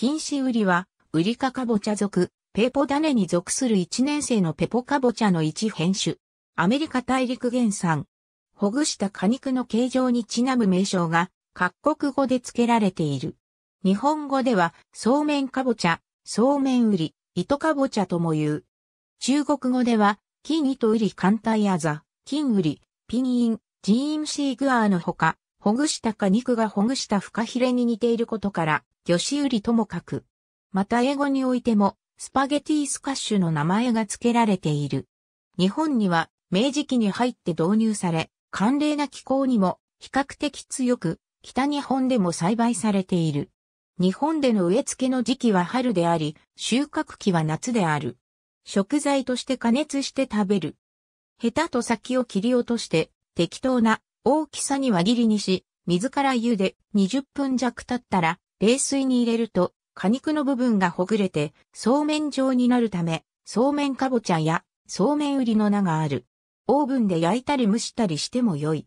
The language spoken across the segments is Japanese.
禁止売りは、売りかかぼちゃ属、ペポダネに属する1年生のペポカボチャの一変種。アメリカ大陸原産。ほぐした果肉の形状にちなむ名称が、各国語で付けられている。日本語では、そうめんかぼちゃ、そうめん売り、糸かぼちゃとも言う。中国語では、金糸売り艦隊アザ、金売り、ピンイン、ジーンシーグアーのほか、ほぐした果肉がほぐしたフカヒレに似ていることから、魚子売りとも書く。また英語においても、スパゲティスカッシュの名前が付けられている。日本には明治期に入って導入され、寒冷な気候にも比較的強く、北日本でも栽培されている。日本での植え付けの時期は春であり、収穫期は夏である。食材として加熱して食べる。ヘタと先を切り落として、適当な大きさに輪切りにし、水から茹で20分弱経ったら、冷水に入れると、果肉の部分がほぐれて、そうめん状になるため、そうめんかぼちゃや、そうめん売りの名がある。オーブンで焼いたり蒸したりしても良い。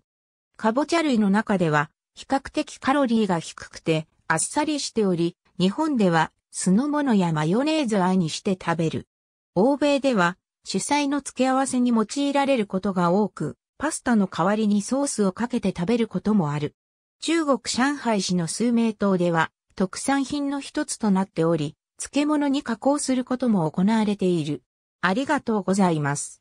かぼちゃ類の中では、比較的カロリーが低くて、あっさりしており、日本では酢の物やマヨネーズ愛にして食べる。欧米では主菜の付け合わせに用いられることが多く、パスタの代わりにソースをかけて食べることもある。中国上海市の数名島では特産品の一つとなっており、漬物に加工することも行われている。ありがとうございます。